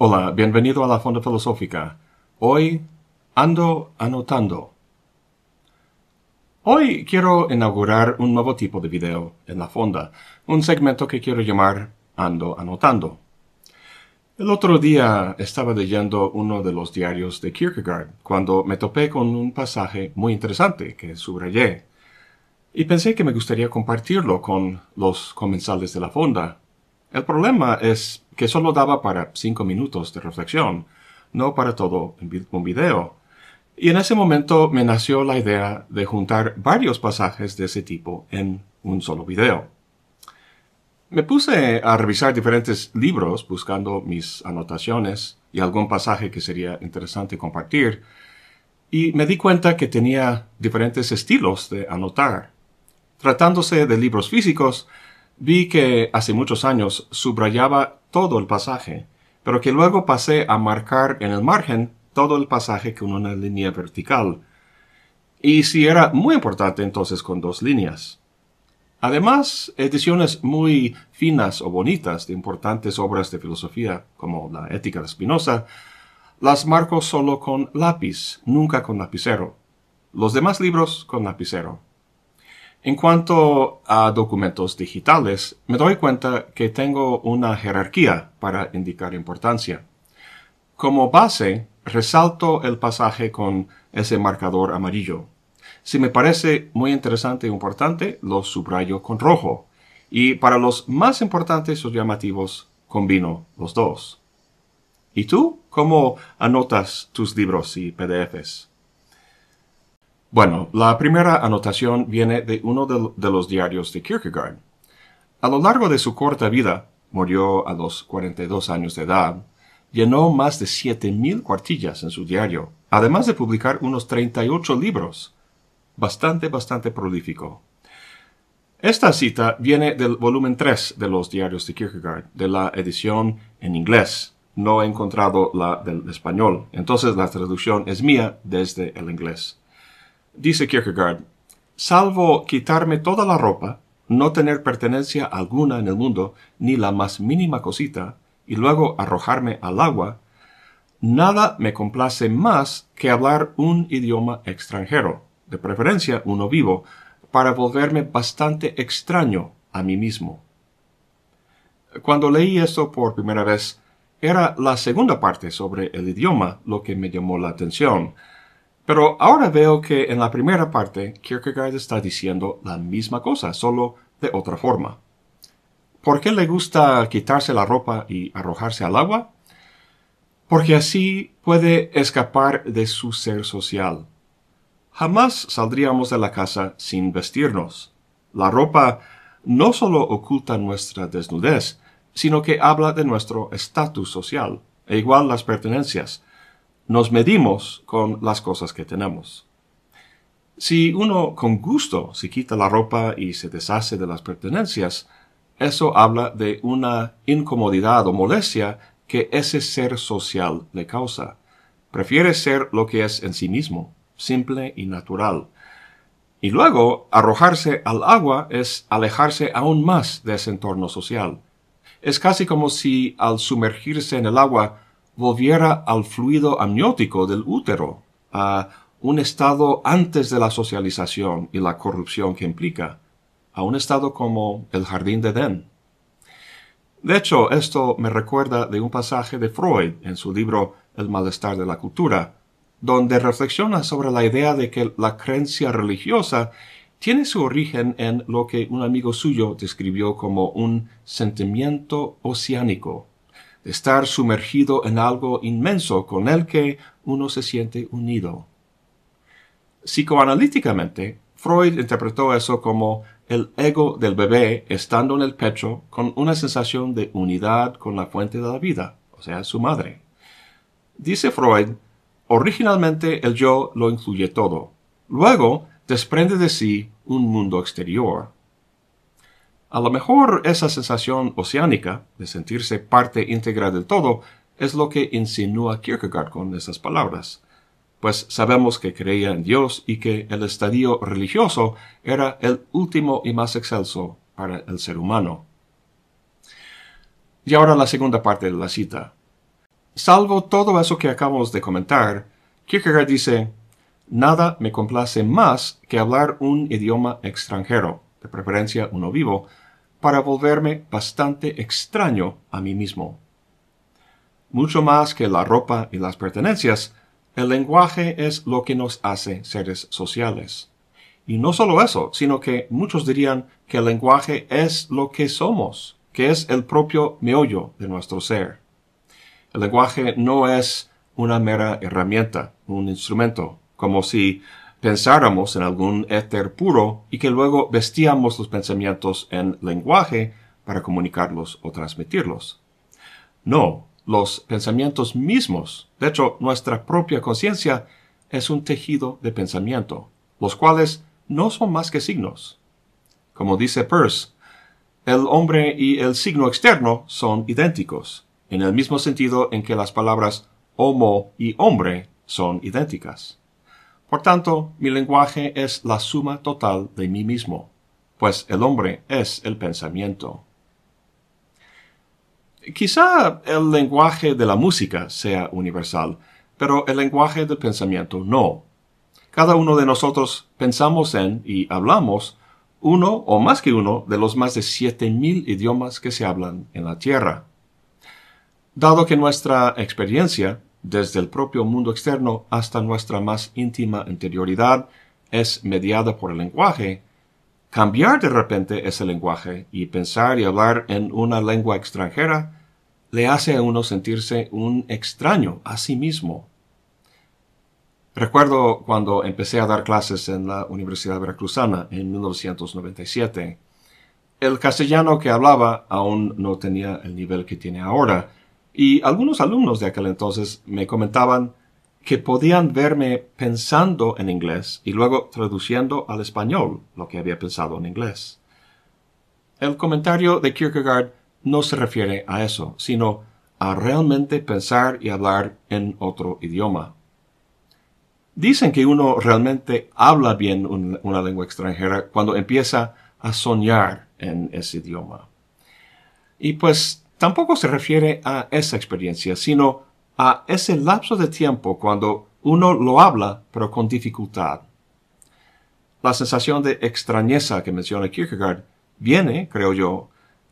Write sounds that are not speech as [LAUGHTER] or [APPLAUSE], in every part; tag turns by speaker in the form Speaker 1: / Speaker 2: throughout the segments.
Speaker 1: Hola, bienvenido a la Fonda Filosófica. Hoy ando anotando. Hoy quiero inaugurar un nuevo tipo de video en la Fonda, un segmento que quiero llamar Ando anotando. El otro día estaba leyendo uno de los diarios de Kierkegaard cuando me topé con un pasaje muy interesante que subrayé y pensé que me gustaría compartirlo con los comensales de la Fonda el problema es que solo daba para cinco minutos de reflexión, no para todo un video. Y en ese momento me nació la idea de juntar varios pasajes de ese tipo en un solo video. Me puse a revisar diferentes libros buscando mis anotaciones y algún pasaje que sería interesante compartir, y me di cuenta que tenía diferentes estilos de anotar. Tratándose de libros físicos, Vi que hace muchos años subrayaba todo el pasaje, pero que luego pasé a marcar en el margen todo el pasaje con una línea vertical. Y si era muy importante entonces con dos líneas. Además, ediciones muy finas o bonitas de importantes obras de filosofía, como la Ética de Spinoza, las marco solo con lápiz, nunca con lapicero. Los demás libros con lapicero. En cuanto a documentos digitales, me doy cuenta que tengo una jerarquía para indicar importancia. Como base, resalto el pasaje con ese marcador amarillo. Si me parece muy interesante e importante, lo subrayo con rojo. Y para los más importantes o llamativos, combino los dos. ¿Y tú? ¿Cómo anotas tus libros y PDFs? Bueno, la primera anotación viene de uno de, los diarios de Kierkegaard. A lo largo de su corta vida, murió a los 42 años de edad, llenó más de 7.000 cuartillas en su diario, además de publicar unos 38 libros. Bastante, bastante prolífico. Esta cita viene del volumen 3 de los diarios de Kierkegaard, de la edición en inglés. No he encontrado la del español, entonces la traducción es mía desde el inglés. Dice Kierkegaard, salvo quitarme toda la ropa, no tener pertenencia alguna en el mundo, ni la más mínima cosita, y luego arrojarme al agua, nada me complace más que hablar un idioma extranjero, de preferencia uno vivo, para volverme bastante extraño a mí mismo. Cuando leí esto por primera vez, era la segunda parte sobre el idioma lo que me llamó la atención. Pero ahora veo que en la primera parte Kierkegaard está diciendo la misma cosa, solo de otra forma. ¿Por qué le gusta quitarse la ropa y arrojarse al agua? Porque así puede escapar de su ser social. Jamás saldríamos de la casa sin vestirnos. La ropa no solo oculta nuestra desnudez, sino que habla de nuestro estatus social, e igual las pertenencias, nos medimos con las cosas que tenemos. Si uno con gusto se quita la ropa y se deshace de las pertenencias, eso habla de una incomodidad o molestia que ese ser social le causa. Prefiere ser lo que es en sí mismo, simple y natural. Y luego, arrojarse al agua es alejarse aún más de ese entorno social. Es casi como si al sumergirse en el agua volviera al fluido amniótico del útero, a un estado antes de la socialización y la corrupción que implica, a un estado como el jardín de Edén. De hecho, esto me recuerda de un pasaje de Freud en su libro El malestar de la cultura, donde reflexiona sobre la idea de que la creencia religiosa tiene su origen en lo que un amigo suyo describió como un sentimiento oceánico, estar sumergido en algo inmenso con el que uno se siente unido. Psicoanalíticamente, Freud interpretó eso como el ego del bebé estando en el pecho con una sensación de unidad con la fuente de la vida, o sea, su madre. Dice Freud, originalmente el yo lo incluye todo, luego desprende de sí un mundo exterior, a lo mejor esa sensación oceánica de sentirse parte íntegra del todo es lo que insinúa Kierkegaard con esas palabras, pues sabemos que creía en Dios y que el estadio religioso era el último y más excelso para el ser humano. Y ahora la segunda parte de la cita. Salvo todo eso que acabamos de comentar, Kierkegaard dice, Nada me complace más que hablar un idioma extranjero, de preferencia uno vivo, para volverme bastante extraño a mí mismo. Mucho más que la ropa y las pertenencias, el lenguaje es lo que nos hace seres sociales. Y no solo eso, sino que muchos dirían que el lenguaje es lo que somos, que es el propio meollo de nuestro ser. El lenguaje no es una mera herramienta, un instrumento, como si pensáramos en algún éter puro y que luego vestíamos los pensamientos en lenguaje para comunicarlos o transmitirlos. No, los pensamientos mismos, de hecho nuestra propia conciencia, es un tejido de pensamiento, los cuales no son más que signos. Como dice Peirce, el hombre y el signo externo son idénticos, en el mismo sentido en que las palabras homo y hombre son idénticas. Por tanto, mi lenguaje es la suma total de mí mismo, pues el hombre es el pensamiento. Quizá el lenguaje de la música sea universal, pero el lenguaje del pensamiento no. Cada uno de nosotros pensamos en y hablamos uno o más que uno de los más de siete mil idiomas que se hablan en la Tierra. Dado que nuestra experiencia desde el propio mundo externo hasta nuestra más íntima interioridad, es mediada por el lenguaje, cambiar de repente ese lenguaje y pensar y hablar en una lengua extranjera le hace a uno sentirse un extraño a sí mismo. Recuerdo cuando empecé a dar clases en la Universidad Veracruzana en 1997. El castellano que hablaba aún no tenía el nivel que tiene ahora, y algunos alumnos de aquel entonces me comentaban que podían verme pensando en inglés y luego traduciendo al español lo que había pensado en inglés. El comentario de Kierkegaard no se refiere a eso, sino a realmente pensar y hablar en otro idioma. Dicen que uno realmente habla bien una lengua extranjera cuando empieza a soñar en ese idioma. Y pues tampoco se refiere a esa experiencia, sino a ese lapso de tiempo cuando uno lo habla pero con dificultad. La sensación de extrañeza que menciona Kierkegaard viene, creo yo,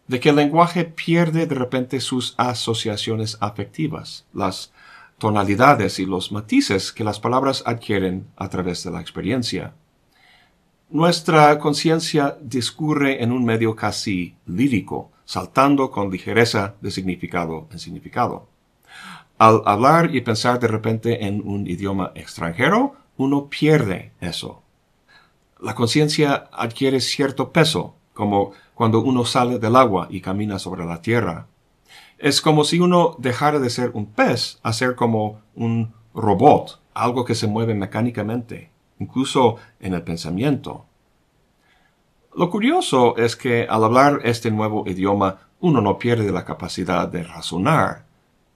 Speaker 1: de que el lenguaje pierde de repente sus asociaciones afectivas, las tonalidades y los matices que las palabras adquieren a través de la experiencia. Nuestra conciencia discurre en un medio casi lírico, saltando con ligereza de significado en significado. Al hablar y pensar de repente en un idioma extranjero, uno pierde eso. La conciencia adquiere cierto peso, como cuando uno sale del agua y camina sobre la tierra. Es como si uno dejara de ser un pez a ser como un robot, algo que se mueve mecánicamente incluso en el pensamiento. Lo curioso es que al hablar este nuevo idioma uno no pierde la capacidad de razonar,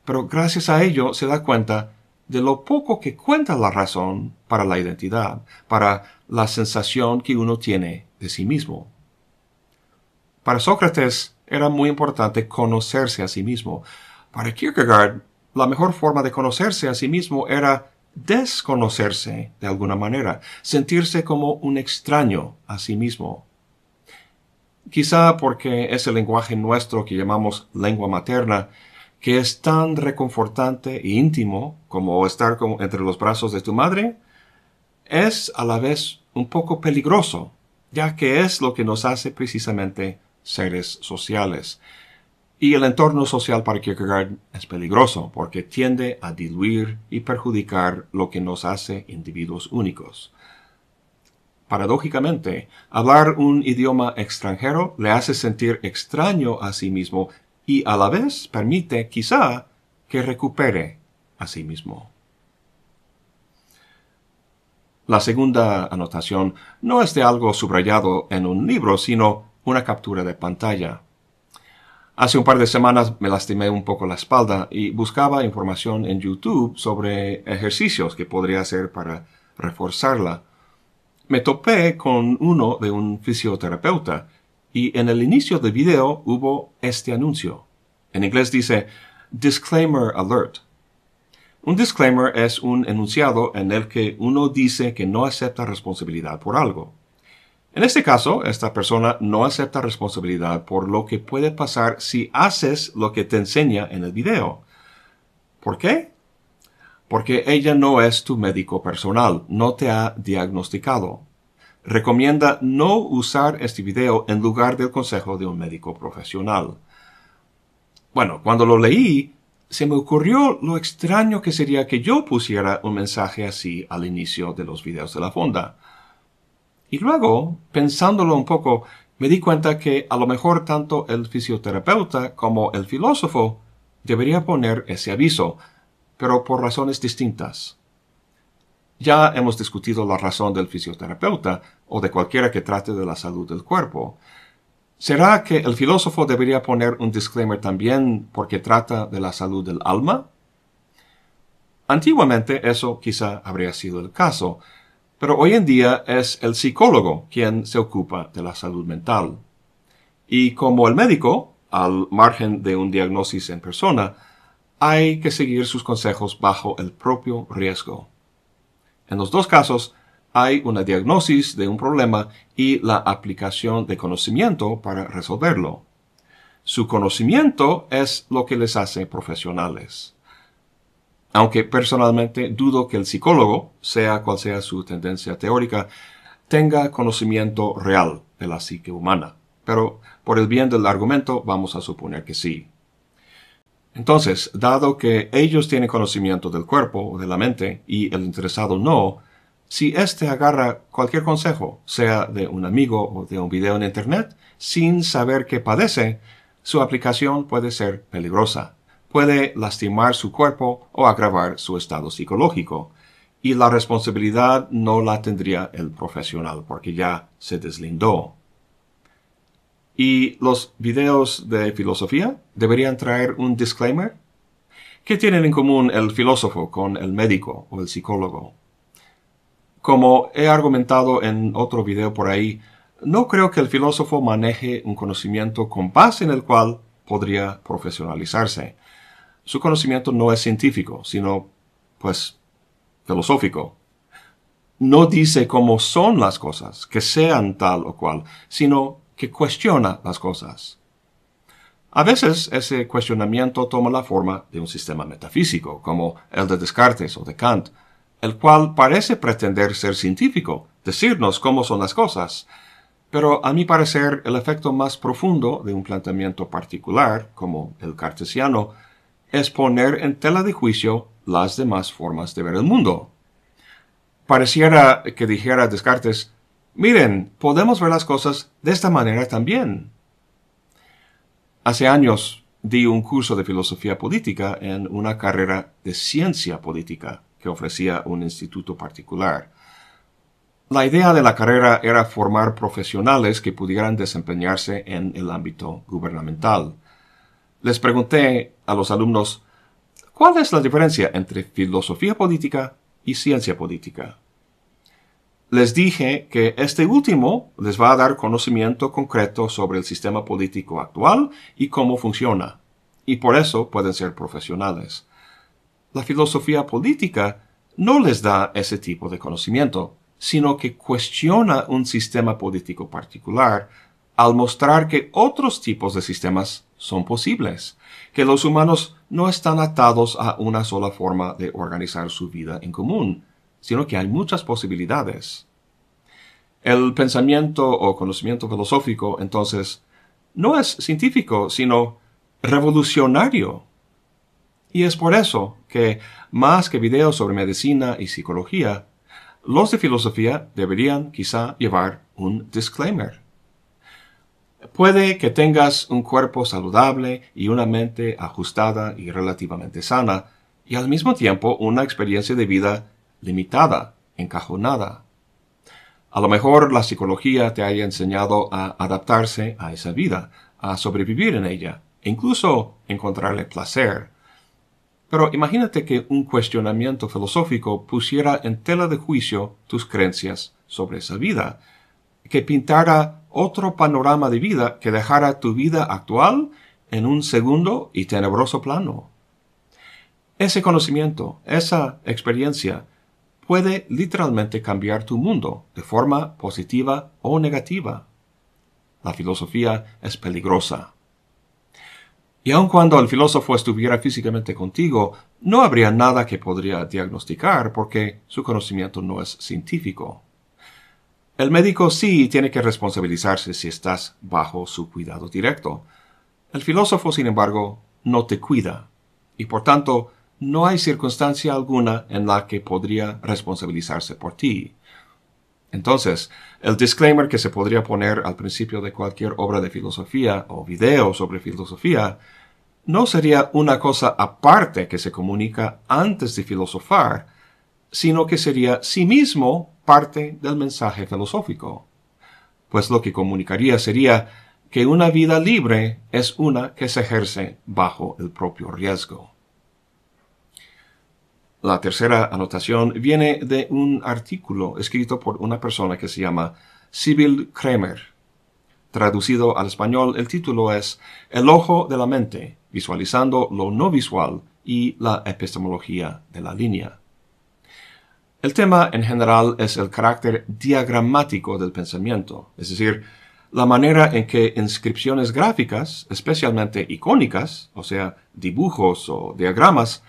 Speaker 1: pero gracias a ello se da cuenta de lo poco que cuenta la razón para la identidad, para la sensación que uno tiene de sí mismo. Para Sócrates era muy importante conocerse a sí mismo. Para Kierkegaard, la mejor forma de conocerse a sí mismo era desconocerse de alguna manera, sentirse como un extraño a sí mismo. Quizá porque ese lenguaje nuestro que llamamos lengua materna, que es tan reconfortante e íntimo como estar entre los brazos de tu madre, es a la vez un poco peligroso, ya que es lo que nos hace precisamente seres sociales, y el entorno social para Kierkegaard es peligroso porque tiende a diluir y perjudicar lo que nos hace individuos únicos. Paradójicamente, hablar un idioma extranjero le hace sentir extraño a sí mismo y a la vez permite quizá que recupere a sí mismo. La segunda anotación no es de algo subrayado en un libro, sino una captura de pantalla Hace un par de semanas me lastimé un poco la espalda y buscaba información en YouTube sobre ejercicios que podría hacer para reforzarla. Me topé con uno de un fisioterapeuta y en el inicio del video hubo este anuncio. En inglés dice Disclaimer Alert. Un disclaimer es un enunciado en el que uno dice que no acepta responsabilidad por algo. En este caso, esta persona no acepta responsabilidad por lo que puede pasar si haces lo que te enseña en el video. ¿Por qué? Porque ella no es tu médico personal, no te ha diagnosticado. Recomienda no usar este video en lugar del consejo de un médico profesional. Bueno, cuando lo leí, se me ocurrió lo extraño que sería que yo pusiera un mensaje así al inicio de los videos de la fonda. Y luego, pensándolo un poco, me di cuenta que a lo mejor tanto el fisioterapeuta como el filósofo debería poner ese aviso, pero por razones distintas. Ya hemos discutido la razón del fisioterapeuta o de cualquiera que trate de la salud del cuerpo. ¿Será que el filósofo debería poner un disclaimer también porque trata de la salud del alma? Antiguamente eso quizá habría sido el caso, pero hoy en día es el psicólogo quien se ocupa de la salud mental. Y como el médico, al margen de un diagnóstico en persona, hay que seguir sus consejos bajo el propio riesgo. En los dos casos, hay una diagnosis de un problema y la aplicación de conocimiento para resolverlo. Su conocimiento es lo que les hace profesionales aunque personalmente dudo que el psicólogo, sea cual sea su tendencia teórica, tenga conocimiento real de la psique humana, pero por el bien del argumento vamos a suponer que sí. Entonces, dado que ellos tienen conocimiento del cuerpo o de la mente y el interesado no, si éste agarra cualquier consejo, sea de un amigo o de un video en Internet, sin saber que padece, su aplicación puede ser peligrosa puede lastimar su cuerpo o agravar su estado psicológico. Y la responsabilidad no la tendría el profesional porque ya se deslindó. ¿Y los videos de filosofía deberían traer un disclaimer? ¿Qué tienen en común el filósofo con el médico o el psicólogo? Como he argumentado en otro video por ahí, no creo que el filósofo maneje un conocimiento con base en el cual podría profesionalizarse. Su conocimiento no es científico, sino, pues, filosófico. No dice cómo son las cosas, que sean tal o cual, sino que cuestiona las cosas. A veces ese cuestionamiento toma la forma de un sistema metafísico, como el de Descartes o de Kant, el cual parece pretender ser científico, decirnos cómo son las cosas. Pero a mi parecer el efecto más profundo de un planteamiento particular, como el cartesiano, es poner en tela de juicio las demás formas de ver el mundo. Pareciera que dijera Descartes, miren, podemos ver las cosas de esta manera también. Hace años di un curso de filosofía política en una carrera de ciencia política que ofrecía un instituto particular. La idea de la carrera era formar profesionales que pudieran desempeñarse en el ámbito gubernamental. Les pregunté a los alumnos, ¿cuál es la diferencia entre filosofía política y ciencia política? Les dije que este último les va a dar conocimiento concreto sobre el sistema político actual y cómo funciona, y por eso pueden ser profesionales. La filosofía política no les da ese tipo de conocimiento, sino que cuestiona un sistema político particular al mostrar que otros tipos de sistemas son posibles, que los humanos no están atados a una sola forma de organizar su vida en común, sino que hay muchas posibilidades. El pensamiento o conocimiento filosófico, entonces, no es científico, sino revolucionario. Y es por eso que, más que videos sobre medicina y psicología, los de filosofía deberían quizá llevar un disclaimer. Puede que tengas un cuerpo saludable y una mente ajustada y relativamente sana, y al mismo tiempo una experiencia de vida limitada, encajonada. A lo mejor la psicología te haya enseñado a adaptarse a esa vida, a sobrevivir en ella, e incluso encontrarle placer. Pero imagínate que un cuestionamiento filosófico pusiera en tela de juicio tus creencias sobre esa vida, que pintara otro panorama de vida que dejara tu vida actual en un segundo y tenebroso plano. Ese conocimiento, esa experiencia, puede literalmente cambiar tu mundo de forma positiva o negativa. La filosofía es peligrosa. Y aun cuando el filósofo estuviera físicamente contigo, no habría nada que podría diagnosticar porque su conocimiento no es científico. El médico sí tiene que responsabilizarse si estás bajo su cuidado directo. El filósofo, sin embargo, no te cuida y por tanto no hay circunstancia alguna en la que podría responsabilizarse por ti. Entonces, el disclaimer que se podría poner al principio de cualquier obra de filosofía o video sobre filosofía no sería una cosa aparte que se comunica antes de filosofar, sino que sería sí mismo parte del mensaje filosófico. Pues lo que comunicaría sería que una vida libre es una que se ejerce bajo el propio riesgo. La tercera anotación viene de un artículo escrito por una persona que se llama Sibyl Kramer. Traducido al español, el título es El ojo de la mente, visualizando lo no visual y la epistemología de la línea. El tema en general es el carácter diagramático del pensamiento, es decir, la manera en que inscripciones gráficas, especialmente icónicas, o sea, dibujos o diagramas,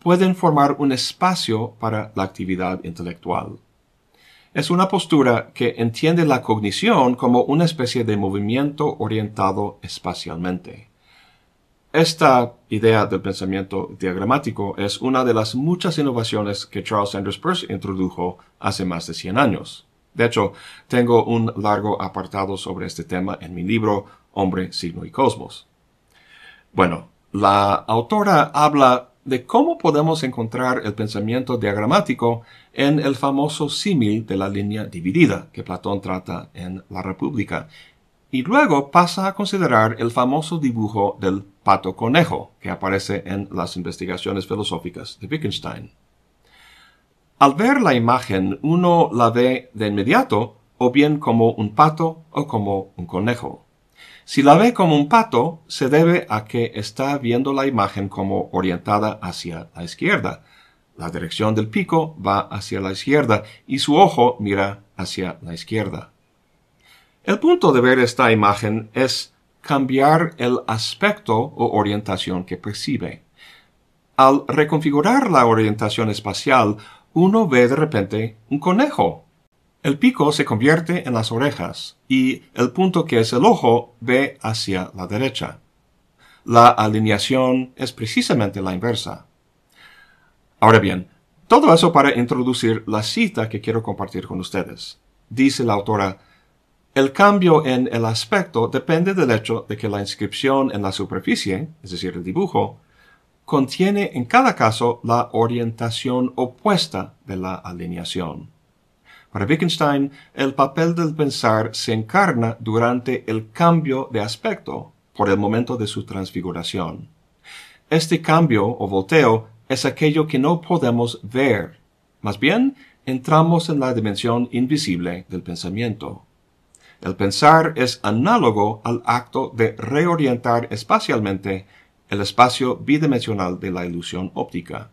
Speaker 1: pueden formar un espacio para la actividad intelectual. Es una postura que entiende la cognición como una especie de movimiento orientado espacialmente. Esta idea del pensamiento diagramático es una de las muchas innovaciones que Charles Sanders Peirce introdujo hace más de 100 años. De hecho, tengo un largo apartado sobre este tema en mi libro Hombre, Signo y Cosmos. Bueno, la autora habla de cómo podemos encontrar el pensamiento diagramático en el famoso símil de la línea dividida que Platón trata en La República y luego pasa a considerar el famoso dibujo del pato conejo que aparece en las investigaciones filosóficas de Wittgenstein. Al ver la imagen, uno la ve de inmediato o bien como un pato o como un conejo. Si la ve como un pato, se debe a que está viendo la imagen como orientada hacia la izquierda. La dirección del pico va hacia la izquierda y su ojo mira hacia la izquierda. El punto de ver esta imagen es cambiar el aspecto o orientación que percibe. Al reconfigurar la orientación espacial, uno ve de repente un conejo. El pico se convierte en las orejas y el punto que es el ojo ve hacia la derecha. La alineación es precisamente la inversa. Ahora bien, todo eso para introducir la cita que quiero compartir con ustedes. Dice la autora, el cambio en el aspecto depende del hecho de que la inscripción en la superficie, es decir, el dibujo, contiene en cada caso la orientación opuesta de la alineación. Para Wittgenstein, el papel del pensar se encarna durante el cambio de aspecto, por el momento de su transfiguración. Este cambio o volteo es aquello que no podemos ver. Más bien, entramos en la dimensión invisible del pensamiento. El pensar es análogo al acto de reorientar espacialmente el espacio bidimensional de la ilusión óptica.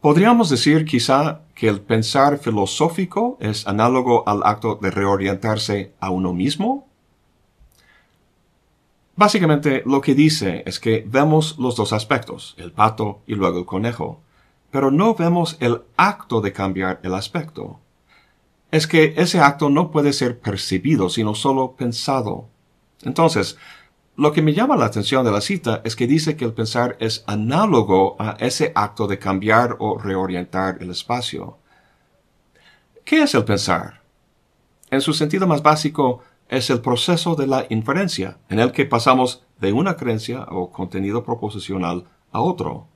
Speaker 1: Podríamos decir quizá que el pensar filosófico es análogo al acto de reorientarse a uno mismo. Básicamente lo que dice es que vemos los dos aspectos, el pato y luego el conejo, pero no vemos el acto de cambiar el aspecto es que ese acto no puede ser percibido, sino solo pensado. Entonces, lo que me llama la atención de la cita es que dice que el pensar es análogo a ese acto de cambiar o reorientar el espacio. ¿Qué es el pensar? En su sentido más básico, es el proceso de la inferencia, en el que pasamos de una creencia o contenido proposicional a otro.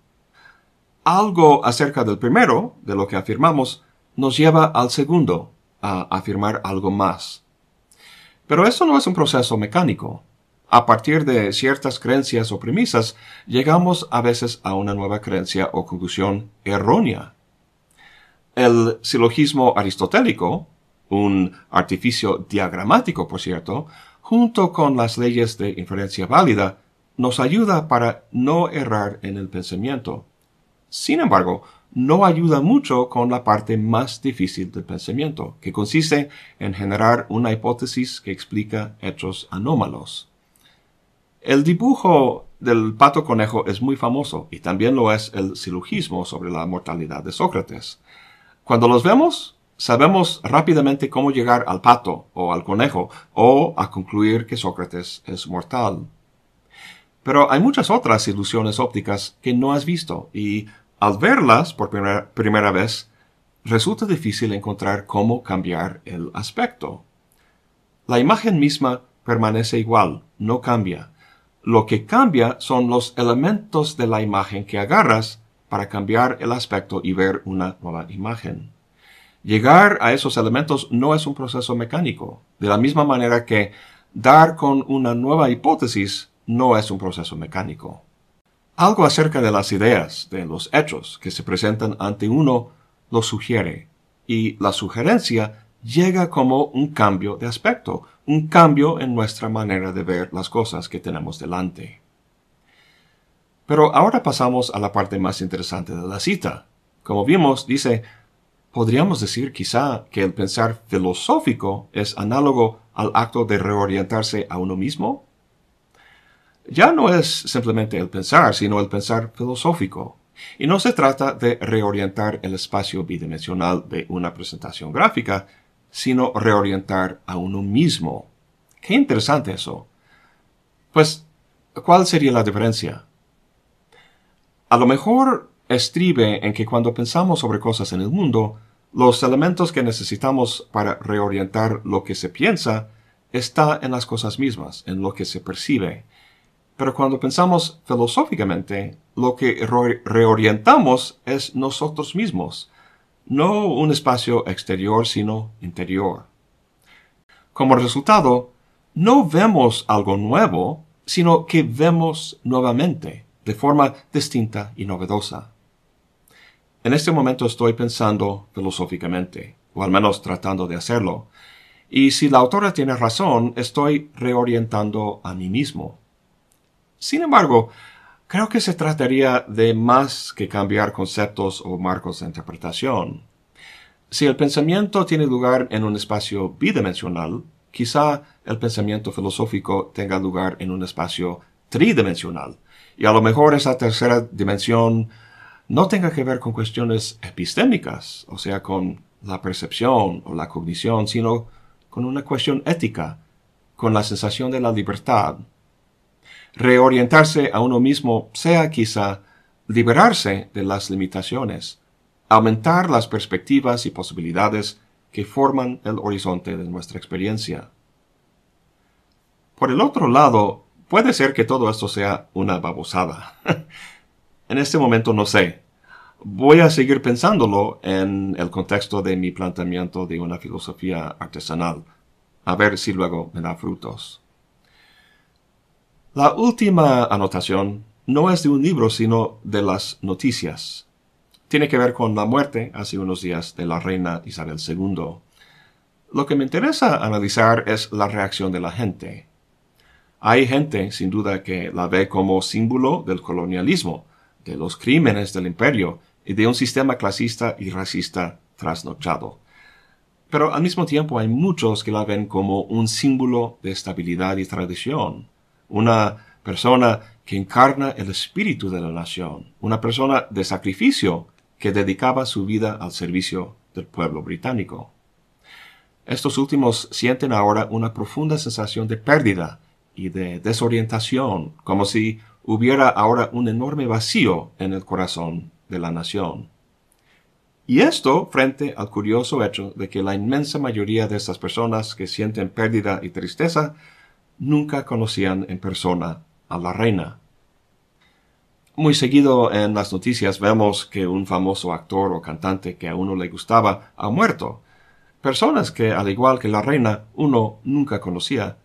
Speaker 1: Algo acerca del primero, de lo que afirmamos, nos lleva al segundo, afirmar algo más. Pero eso no es un proceso mecánico. A partir de ciertas creencias o premisas, llegamos a veces a una nueva creencia o conclusión errónea. El silogismo aristotélico, un artificio diagramático, por cierto, junto con las leyes de inferencia válida, nos ayuda para no errar en el pensamiento. Sin embargo, no ayuda mucho con la parte más difícil del pensamiento, que consiste en generar una hipótesis que explica hechos anómalos. El dibujo del pato conejo es muy famoso y también lo es el silogismo sobre la mortalidad de Sócrates. Cuando los vemos, sabemos rápidamente cómo llegar al pato o al conejo o a concluir que Sócrates es mortal. Pero hay muchas otras ilusiones ópticas que no has visto y al verlas por primera, vez, resulta difícil encontrar cómo cambiar el aspecto. La imagen misma permanece igual, no cambia. Lo que cambia son los elementos de la imagen que agarras para cambiar el aspecto y ver una nueva imagen. Llegar a esos elementos no es un proceso mecánico, de la misma manera que dar con una nueva hipótesis no es un proceso mecánico. Algo acerca de las ideas, de los hechos que se presentan ante uno, lo sugiere, y la sugerencia llega como un cambio de aspecto, un cambio en nuestra manera de ver las cosas que tenemos delante. Pero ahora pasamos a la parte más interesante de la cita. Como vimos, dice, podríamos decir quizá que el pensar filosófico es análogo al acto de reorientarse a uno mismo ya no es simplemente el pensar, sino el pensar filosófico. Y no se trata de reorientar el espacio bidimensional de una presentación gráfica, sino reorientar a uno mismo. Qué interesante eso. Pues, ¿cuál sería la diferencia? A lo mejor estribe en que cuando pensamos sobre cosas en el mundo, los elementos que necesitamos para reorientar lo que se piensa está en las cosas mismas, en lo que se percibe, pero cuando pensamos filosóficamente, lo que reorientamos es nosotros mismos, no un espacio exterior, sino interior. Como resultado, no vemos algo nuevo, sino que vemos nuevamente, de forma distinta y novedosa. En este momento estoy pensando filosóficamente, o al menos tratando de hacerlo, y si la autora tiene razón, estoy reorientando a mí mismo. Sin embargo, creo que se trataría de más que cambiar conceptos o marcos de interpretación. Si el pensamiento tiene lugar en un espacio bidimensional, quizá el pensamiento filosófico tenga lugar en un espacio tridimensional, y a lo mejor esa tercera dimensión no tenga que ver con cuestiones epistémicas, o sea, con la percepción o la cognición, sino con una cuestión ética, con la sensación de la libertad, reorientarse a uno mismo sea quizá liberarse de las limitaciones, aumentar las perspectivas y posibilidades que forman el horizonte de nuestra experiencia. Por el otro lado, puede ser que todo esto sea una babosada. [LAUGHS] en este momento no sé. Voy a seguir pensándolo en el contexto de mi planteamiento de una filosofía artesanal, a ver si luego me da frutos. La última anotación no es de un libro sino de las noticias. Tiene que ver con la muerte hace unos días de la reina Isabel II. Lo que me interesa analizar es la reacción de la gente. Hay gente, sin duda, que la ve como símbolo del colonialismo, de los crímenes del imperio y de un sistema clasista y racista trasnochado. Pero al mismo tiempo hay muchos que la ven como un símbolo de estabilidad y tradición, una persona que encarna el espíritu de la nación, una persona de sacrificio que dedicaba su vida al servicio del pueblo británico. Estos últimos sienten ahora una profunda sensación de pérdida y de desorientación, como si hubiera ahora un enorme vacío en el corazón de la nación. Y esto frente al curioso hecho de que la inmensa mayoría de estas personas que sienten pérdida y tristeza nunca conocían en persona a la reina. Muy seguido en las noticias vemos que un famoso actor o cantante que a uno le gustaba ha muerto. Personas que, al igual que la reina, uno nunca conocía.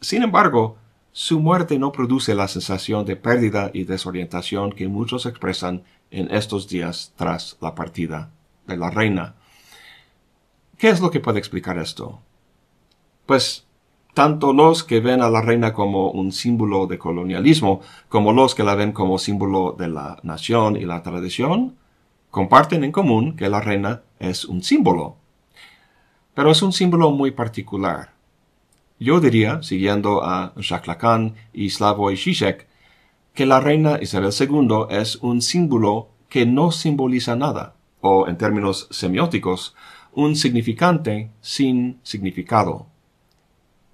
Speaker 1: Sin embargo, su muerte no produce la sensación de pérdida y desorientación que muchos expresan en estos días tras la partida de la reina. ¿Qué es lo que puede explicar esto? Pues tanto los que ven a la reina como un símbolo de colonialismo, como los que la ven como símbolo de la nación y la tradición, comparten en común que la reina es un símbolo. Pero es un símbolo muy particular. Yo diría, siguiendo a Jacques Lacan y Slavoj Žižek, que la reina Isabel II es un símbolo que no simboliza nada, o en términos semióticos, un significante sin significado.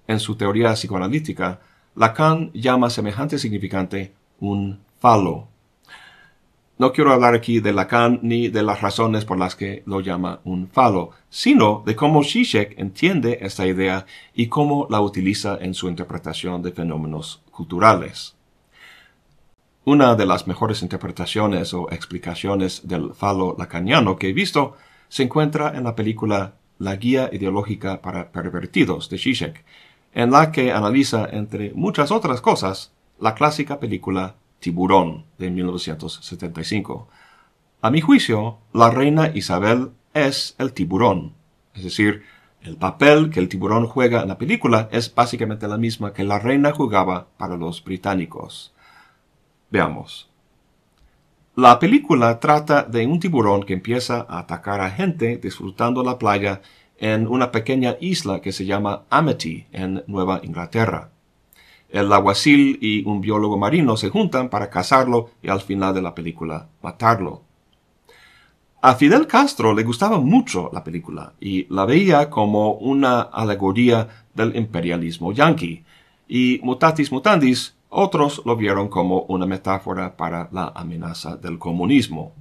Speaker 1: En su teoría psicoanalítica, Lacan llama semejante significante un falo. No quiero hablar aquí de Lacan ni de las razones por las que lo llama un falo, sino de cómo Zizek entiende esta idea y cómo la utiliza en su interpretación de fenómenos culturales. Una de las mejores interpretaciones o explicaciones del falo lacaniano que he visto se encuentra en la película La guía ideológica para pervertidos de Zizek, en la que analiza, entre muchas otras cosas, la clásica película Tiburón de 1975. A mi juicio, la reina Isabel es el tiburón, es decir, el papel que el tiburón juega en la película es básicamente la misma que la reina jugaba para los británicos. Veamos. La película trata de un tiburón que empieza a atacar a gente disfrutando la playa en una pequeña isla que se llama Amity en Nueva Inglaterra. El aguacil y un biólogo marino se juntan para cazarlo y al final de la película matarlo. A Fidel Castro le gustaba mucho la película y la veía como una alegoría del imperialismo yanqui, y mutatis mutandis otros lo vieron como una metáfora para la amenaza del comunismo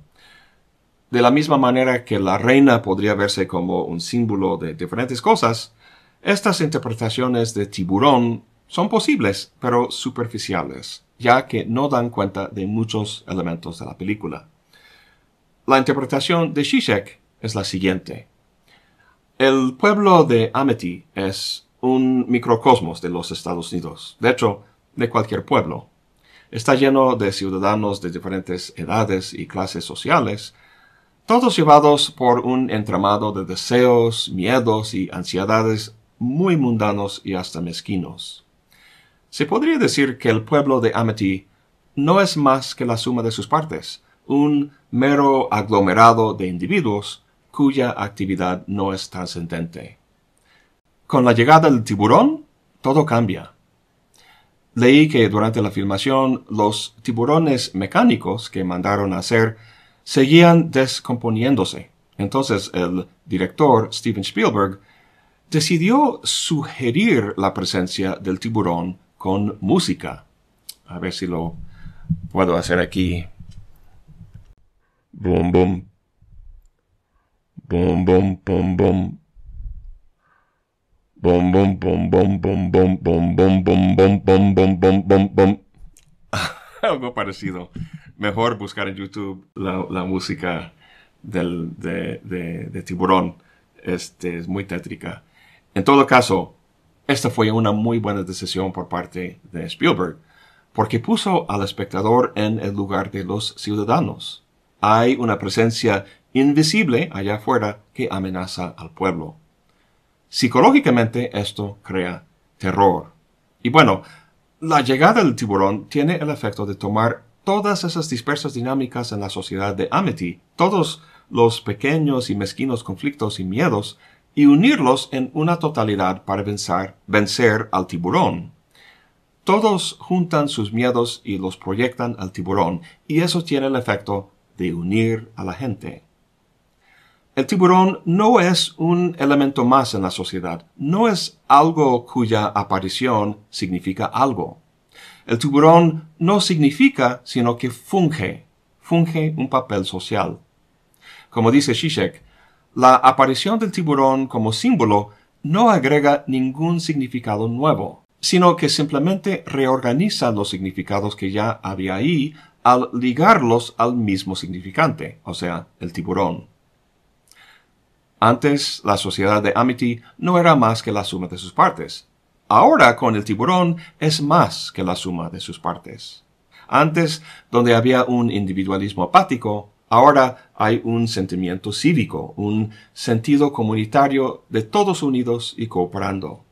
Speaker 1: de la misma manera que la reina podría verse como un símbolo de diferentes cosas, estas interpretaciones de tiburón son posibles, pero superficiales, ya que no dan cuenta de muchos elementos de la película. La interpretación de Shishak es la siguiente. El pueblo de Amity es un microcosmos de los Estados Unidos, de hecho, de cualquier pueblo. Está lleno de ciudadanos de diferentes edades y clases sociales, todos llevados por un entramado de deseos, miedos y ansiedades muy mundanos y hasta mezquinos. Se podría decir que el pueblo de Amity no es más que la suma de sus partes, un mero aglomerado de individuos cuya actividad no es trascendente. Con la llegada del tiburón, todo cambia. Leí que durante la filmación los tiburones mecánicos que mandaron a hacer seguían descomponiéndose. Entonces el director Steven Spielberg decidió sugerir la presencia del tiburón con música. A ver si lo puedo hacer aquí. Boom, boom. Boom, boom, boom, boom. Boom, boom, boom, boom, boom, boom, boom, boom, boom, boom, boom, Algo parecido mejor buscar en YouTube la, música del, de, de, Tiburón. Este, es muy tétrica. En todo caso, esta fue una muy buena decisión por parte de Spielberg, porque puso al espectador en el lugar de los ciudadanos. Hay una presencia invisible allá afuera que amenaza al pueblo. Psicológicamente esto crea terror. Y bueno, la llegada del tiburón tiene el efecto de tomar todas esas dispersas dinámicas en la sociedad de Amity, todos los pequeños y mezquinos conflictos y miedos, y unirlos en una totalidad para vencer, vencer al tiburón. Todos juntan sus miedos y los proyectan al tiburón, y eso tiene el efecto de unir a la gente. El tiburón no es un elemento más en la sociedad, no es algo cuya aparición significa algo. El tiburón no significa, sino que funge, funge un papel social. Como dice Shishek, la aparición del tiburón como símbolo no agrega ningún significado nuevo, sino que simplemente reorganiza los significados que ya había ahí al ligarlos al mismo significante, o sea, el tiburón. Antes, la sociedad de Amity no era más que la suma de sus partes, Ahora con el tiburón es más que la suma de sus partes. Antes, donde había un individualismo apático, ahora hay un sentimiento cívico, un sentido comunitario de todos unidos y cooperando.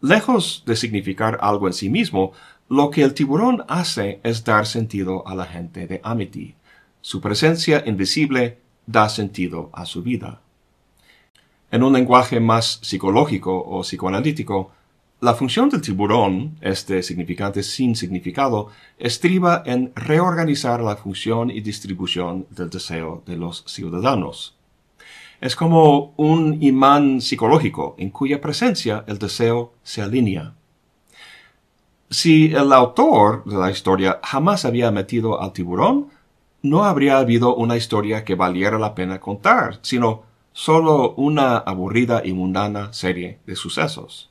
Speaker 1: Lejos de significar algo en sí mismo, lo que el tiburón hace es dar sentido a la gente de Amity. Su presencia invisible da sentido a su vida. En un lenguaje más psicológico o psicoanalítico, la función del tiburón, este significante sin significado, estriba en reorganizar la función y distribución del deseo de los ciudadanos. Es como un imán psicológico en cuya presencia el deseo se alinea. Si el autor de la historia jamás había metido al tiburón, no habría habido una historia que valiera la pena contar, sino solo una aburrida y mundana serie de sucesos.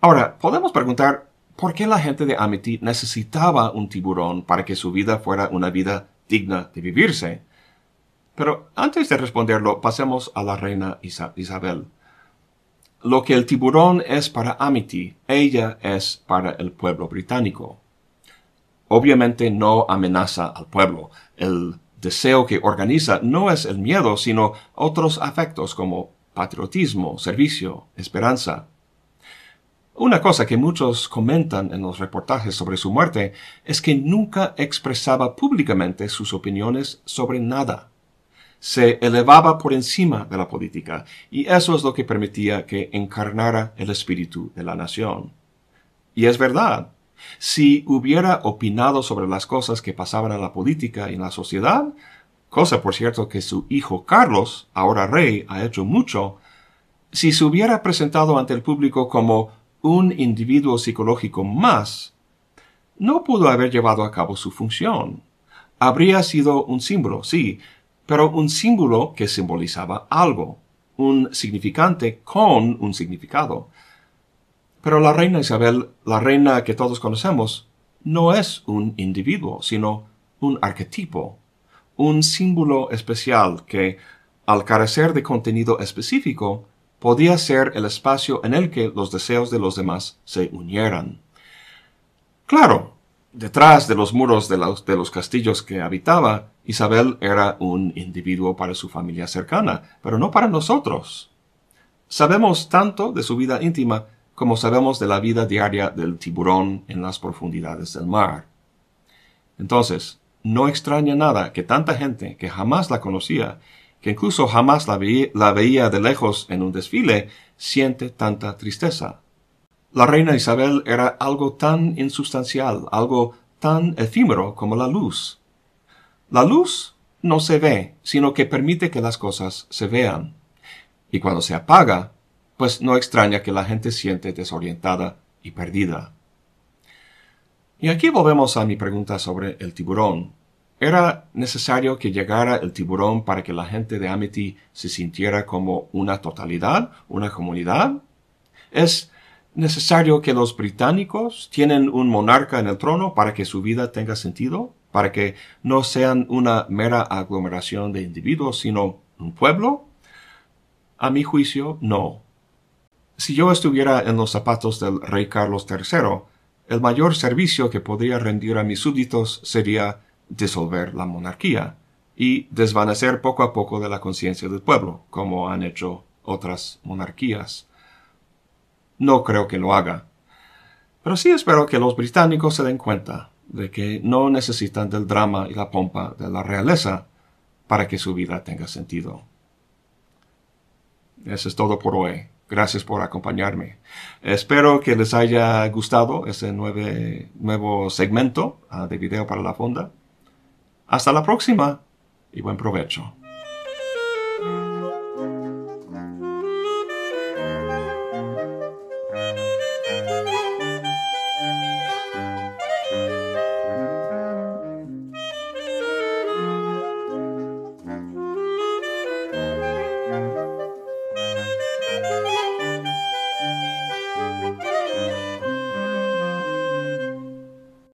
Speaker 1: Ahora, podemos preguntar por qué la gente de Amity necesitaba un tiburón para que su vida fuera una vida digna de vivirse. Pero antes de responderlo, pasemos a la reina Isabel. Lo que el tiburón es para Amity, ella es para el pueblo británico. Obviamente no amenaza al pueblo. El deseo que organiza no es el miedo, sino otros afectos como patriotismo, servicio, esperanza. Una cosa que muchos comentan en los reportajes sobre su muerte es que nunca expresaba públicamente sus opiniones sobre nada. Se elevaba por encima de la política y eso es lo que permitía que encarnara el espíritu de la nación. Y es verdad, si hubiera opinado sobre las cosas que pasaban en la política y en la sociedad, cosa por cierto que su hijo Carlos, ahora rey, ha hecho mucho, si se hubiera presentado ante el público como un individuo psicológico más, no pudo haber llevado a cabo su función. Habría sido un símbolo, sí, pero un símbolo que simbolizaba algo, un significante con un significado, pero la reina Isabel, la reina que todos conocemos, no es un individuo, sino un arquetipo, un símbolo especial que, al carecer de contenido específico, podía ser el espacio en el que los deseos de los demás se unieran. Claro, detrás de los muros de los, de los, castillos que habitaba, Isabel era un individuo para su familia cercana, pero no para nosotros. Sabemos tanto de su vida íntima como sabemos de la vida diaria del tiburón en las profundidades del mar. Entonces, no extraña nada que tanta gente que jamás la conocía, que incluso jamás la, veía, la veía de lejos en un desfile, siente tanta tristeza. La reina Isabel era algo tan insustancial, algo tan efímero como la luz. La luz no se ve, sino que permite que las cosas se vean. Y cuando se apaga, pues no extraña que la gente siente desorientada y perdida. Y aquí volvemos a mi pregunta sobre el tiburón. Era necesario que llegara el tiburón para que la gente de Amity se sintiera como una totalidad, una comunidad. Es necesario que los británicos tienen un monarca en el trono para que su vida tenga sentido, para que no sean una mera aglomeración de individuos, sino un pueblo. A mi juicio, no. Si yo estuviera en los zapatos del rey Carlos III, el mayor servicio que podría rendir a mis súbditos sería disolver la monarquía y desvanecer poco a poco de la conciencia del pueblo, como han hecho otras monarquías. No creo que lo haga. Pero sí espero que los británicos se den cuenta de que no necesitan del drama y la pompa de la realeza para que su vida tenga sentido. Eso es todo por hoy. Gracias por acompañarme. Espero que les haya gustado ese nuevo nuevo segmento ah, de video para la fonda. Hasta la próxima y buen provecho.